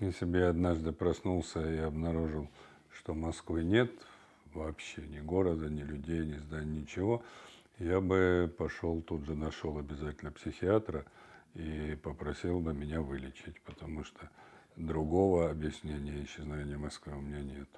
Если бы я однажды проснулся и обнаружил, что Москвы нет, вообще ни города, ни людей, ни зданий, ничего, я бы пошел тут же, нашел обязательно психиатра и попросил бы меня вылечить, потому что другого объяснения исчезновения Москвы у меня нет.